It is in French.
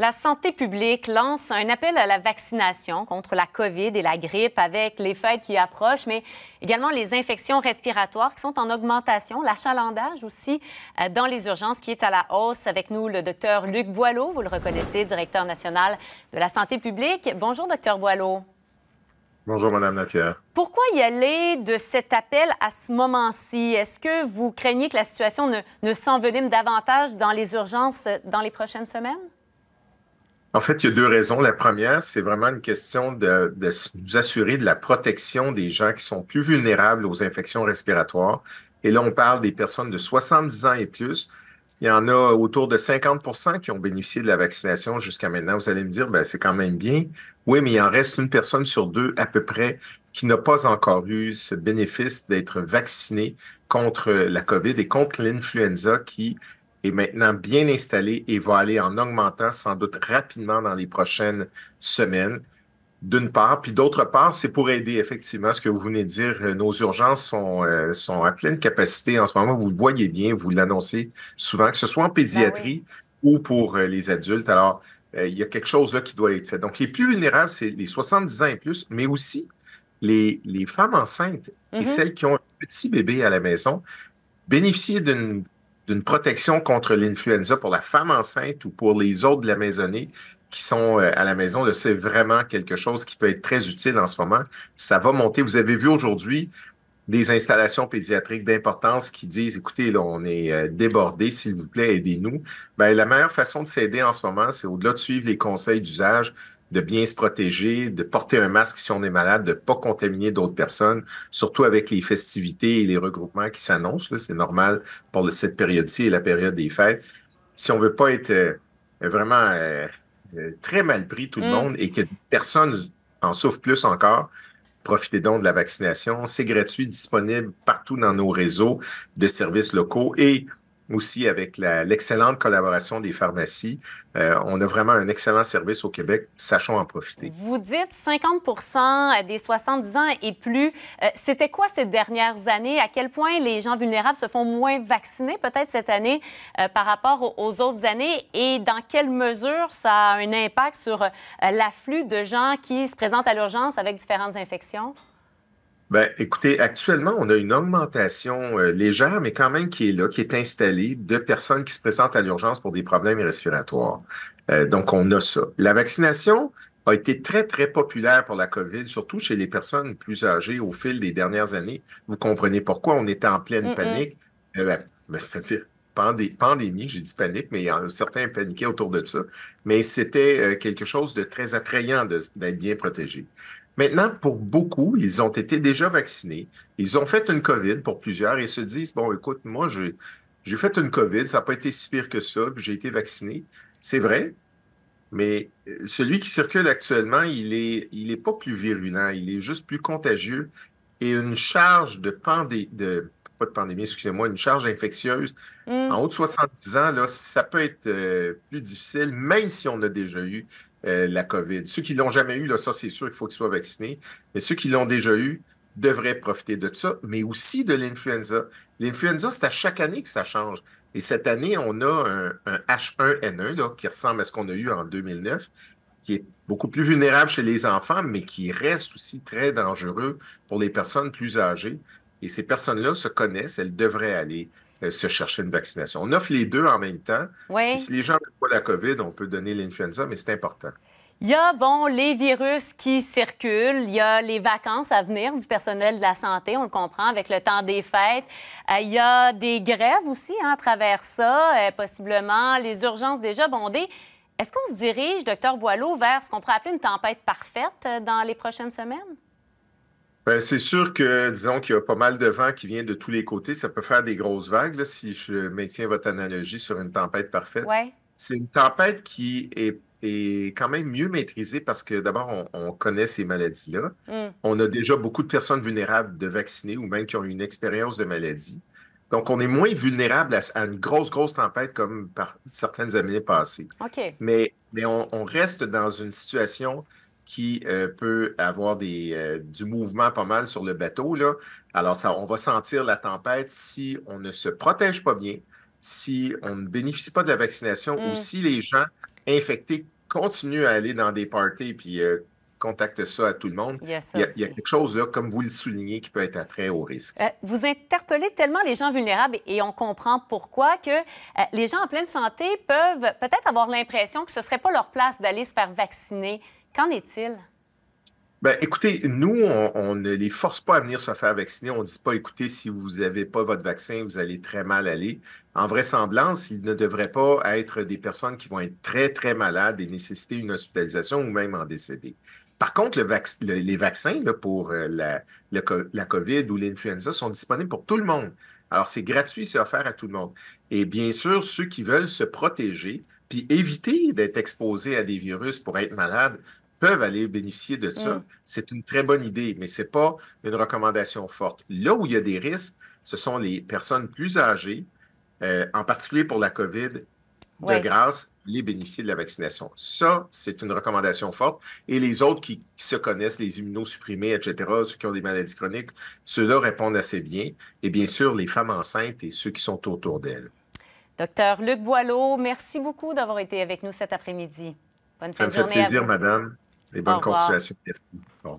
La santé publique lance un appel à la vaccination contre la COVID et la grippe avec les fêtes qui approchent, mais également les infections respiratoires qui sont en augmentation, l'achalandage aussi euh, dans les urgences qui est à la hausse. Avec nous, le docteur Luc Boileau, vous le reconnaissez, directeur national de la santé publique. Bonjour, docteur Boileau. Bonjour, Madame Napierre. Pourquoi y aller de cet appel à ce moment-ci? Est-ce que vous craignez que la situation ne s'envenime davantage dans les urgences euh, dans les prochaines semaines? En fait, il y a deux raisons. La première, c'est vraiment une question de, nous assurer de la protection des gens qui sont plus vulnérables aux infections respiratoires. Et là, on parle des personnes de 70 ans et plus. Il y en a autour de 50 qui ont bénéficié de la vaccination jusqu'à maintenant. Vous allez me dire, ben, c'est quand même bien. Oui, mais il en reste une personne sur deux à peu près qui n'a pas encore eu ce bénéfice d'être vacciné contre la COVID et contre l'influenza qui est maintenant bien installé et va aller en augmentant sans doute rapidement dans les prochaines semaines. D'une part, puis d'autre part, c'est pour aider effectivement ce que vous venez de dire. Euh, nos urgences sont, euh, sont à pleine capacité en ce moment. Vous le voyez bien, vous l'annoncez souvent, que ce soit en ben pédiatrie ou pour euh, les adultes. Alors, il y a quelque chose là qui doit être fait. Donc, les plus vulnérables, c'est les 70 ans et plus, mais aussi les, femmes enceintes et mm-hmm. celles qui ont un petit bébé à la maison. bénéficient d'une d'une protection contre l'influenza pour la femme enceinte ou pour les autres de la maisonnée qui sont euh, à la maison, c'est vraiment quelque chose qui peut être très utile en ce moment. Ça va monter. Vous avez vu aujourd'hui des installations pédiatriques d'importance qui disent, écoutez, on est euh, débordé, s'il vous plaît, aidez-nous. Ben, la meilleure façon de s'aider en ce moment, c'est au-delà de suivre les conseils d'usage, de bien se protéger, de porter un masque si on est malade, de pas contaminer d'autres personnes, surtout avec les festivités et les regroupements qui s'annoncent. C'est normal pour cette période-ci et la période des fêtes. Si on veut pas être euh, vraiment euh, euh, très mal pris, tout le mm. monde, et que personne en souffre plus encore, profitez donc de la vaccination. C'est gratuit, disponible partout dans nos réseaux de services locaux et aussi avec l'excellente collaboration des pharmacies. Euh, on a vraiment un excellent service au Québec. Sachons en profiter. Vous dites 50 des 70 ans et plus. Euh, c'était quoi ces dernières années? À quel point les gens vulnérables se font moins vacciner peut-être cette année euh, par rapport aux autres années? Et dans quelle mesure ça a un impact sur l'afflux de gens qui se présentent à l'urgence avec différentes infections? Ben, écoutez, actuellement, on a une augmentation euh, légère, mais quand même qui est là, qui est installée de personnes qui se présentent à l'urgence pour des problèmes respiratoires. Euh, donc, on a ça. La vaccination a été très, très populaire pour la COVID, surtout chez les personnes plus âgées au fil des dernières années. Vous comprenez pourquoi on était en pleine mm, mm. panique. Eh ben, ben, C'est-à-dire, pandémie, j'ai dit panique, mais certains paniquaient autour de ça. Mais c'était euh, quelque chose de très attrayant d'être bien protégé. Maintenant, pour beaucoup, ils ont été déjà vaccinés. Ils ont fait une COVID pour plusieurs et se disent, bon, écoute, moi, j'ai fait une COVID, ça n'a pas été si pire que ça, puis j'ai été vacciné. C'est vrai, mais euh, celui qui circule actuellement, il n'est il est pas plus virulent, il est juste plus contagieux. Et une charge de pandémie, pas de pandémie, excusez-moi, une charge infectieuse mmh. en haut de 70 ans, là, ça peut être euh, plus difficile, même si on a déjà eu euh, la COVID. Ceux qui l'ont jamais eu, ça, c'est sûr qu'il faut qu'ils soient vaccinés. Mais ceux qui l'ont déjà eu devraient profiter de ça, mais aussi de l'influenza. L'influenza, c'est à chaque année que ça change. Et cette année, on a un, H1N1 qui ressemble à ce qu'on a eu en 2009, qui est beaucoup plus vulnérable chez les enfants, mais qui reste aussi très dangereux pour les personnes plus âgées. Et ces personnes-là se connaissent, elles devraient aller euh, se chercher une vaccination. On offre les deux en même temps. Oui. Si les gens n'ont pas la COVID, on peut donner l'influenza, mais c'est important. Il y a, bon, les virus qui circulent, il y a les vacances à venir du personnel de la santé, on le comprend, avec le temps des fêtes. Euh, il y a des grèves aussi hein, à travers ça, euh, possiblement, les urgences déjà bondées. Est-ce qu'on se dirige, docteur Boileau, vers ce qu'on pourrait appeler une tempête parfaite dans les prochaines semaines? Ben, c'est sûr que, disons qu'il y a pas mal de vent qui vient de tous les côtés. Ça peut faire des grosses vagues, si je maintiens votre analogie sur une tempête parfaite. C'est une tempête qui est, quand même mieux maîtrisée parce que, d'abord, on, connaît ces maladies-là. Mm. On a déjà beaucoup de personnes vulnérables de vacciner ou même qui ont eu une expérience de maladie. Donc, on est moins vulnérable à, une grosse, grosse tempête comme par certaines années passées. Mais, on reste dans une situation qui euh, peut avoir des, euh, du mouvement pas mal sur le bateau. Là. Alors, ça, on va sentir la tempête si on ne se protège pas bien, si on ne bénéficie pas de la vaccination ou mm. si les gens infectés continuent à aller dans des parties puis euh, contactent ça à tout le monde. Il y a, quelque chose, là, comme vous le soulignez, qui peut être à très haut risque. vous interpellez tellement les gens vulnérables et on comprend pourquoi que les gens en pleine santé peuvent peut-être avoir l'impression que ce ne serait pas leur place d'aller se faire vacciner. Qu'en est-il? Ben, écoutez, nous, on, ne les force pas à venir se faire vacciner. On ne dit pas, écoutez, si vous n'avez pas votre vaccin, vous allez très mal aller. En vraisemblance, il ne devrait pas être des personnes qui vont être très, très malades et nécessiter une hospitalisation ou même en décéder. Par contre, les vaccins pour euh, la, la COVID ou l'influenza sont disponibles pour tout le monde. Alors, c'est gratuit, c'est offert à tout le monde. Et bien sûr, ceux qui veulent se protéger puis éviter d'être exposé à des virus pour être malade, peuvent aller bénéficier de ça. Mm. C'est une très bonne idée, mais ce n'est pas une recommandation forte. Là où il y a des risques, ce sont les personnes plus âgées, euh, en particulier pour la COVID, de grâce, les bénéficier de la vaccination. Ça, c'est une recommandation forte. Et les autres qui, qui, se connaissent, les immunosupprimés, etc., ceux qui ont des maladies chroniques, ceux-là répondent assez bien. Et bien sûr, les femmes enceintes et ceux qui sont autour d'elles. Docteur Luc Boileau, merci beaucoup d'avoir été avec nous cet après-midi. Bonne Ça fin me fait plaisir, à madame, et bonne continuation. Merci.